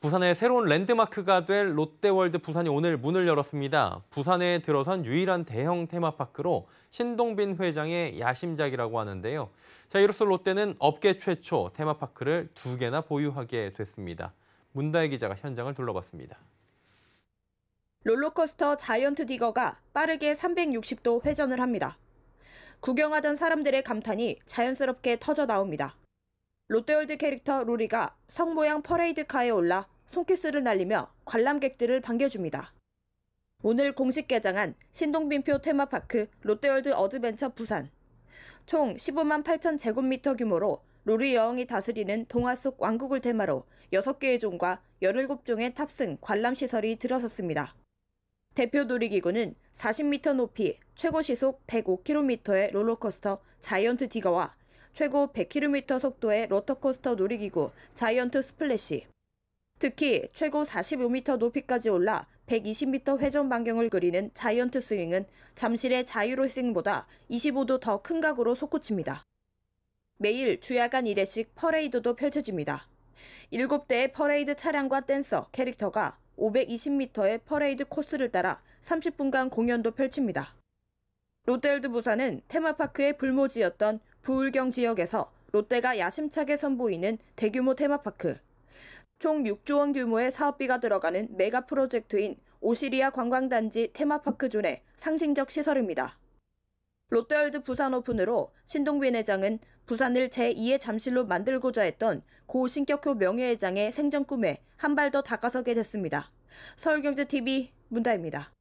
부산의 새로운 랜드마크가 될 롯데월드 부산이 오늘 문을 열었습니다. 부산에 들어선 유일한 대형 테마파크로 신동빈 회장의 야심작이라고 하는데요. 자, 이로써 롯데는 업계 최초 테마파크를 두 개나 보유하게 됐습니다. 문다혜 기자가 현장을 둘러봤습니다. 롤러코스터 자이언트 디거가 빠르게 360도 회전을 합니다. 구경하던 사람들의 감탄이 자연스럽게 터져 나옵니다. 롯데월드 캐릭터 루리가 성 모양 퍼레이드카에 올라 손키스를 날리며 관람객들을 반겨줍니다. 오늘 공식 개장한 신동빈표 테마파크 롯데월드 어드벤처 부산. 총 15만 8천 제곱미터 규모로 루리 여왕이 다스리는 동화 속 왕국을 테마로 6개의 종과 17종의 탑승 관람 시설이 들어섰습니다. 대표 놀이기구는 40m 높이 최고 시속 105km의 롤러코스터 자이언트 디거와 최고 100km 속도의 로터코스터 놀이기구 자이언트 스플래시. 특히 최고 45m 높이까지 올라 120m 회전 반경을 그리는 자이언트 스윙은 잠실의 자유로스윙보다 25도 더 큰 각으로 솟구칩니다. 매일 주야간 1회씩 퍼레이드도 펼쳐집니다. 7대의 퍼레이드 차량과 댄서, 캐릭터가 520m의 퍼레이드 코스를 따라 30분간 공연도 펼칩니다. 롯데월드 부산은 테마파크의 불모지였던 부울경 지역에서 롯데가 야심차게 선보이는 대규모 테마파크, 총 6조 원 규모의 사업비가 들어가는 메가 프로젝트인 오시리아 관광단지 테마파크존의 상징적 시설입니다. 롯데월드 부산 오픈으로 신동빈 회장은 부산을 제2의 잠실로 만들고자 했던 고신격효 명예회장의 생전 꿈에 한 발 더 다가서게 됐습니다. 서울경제TV 문다입니다.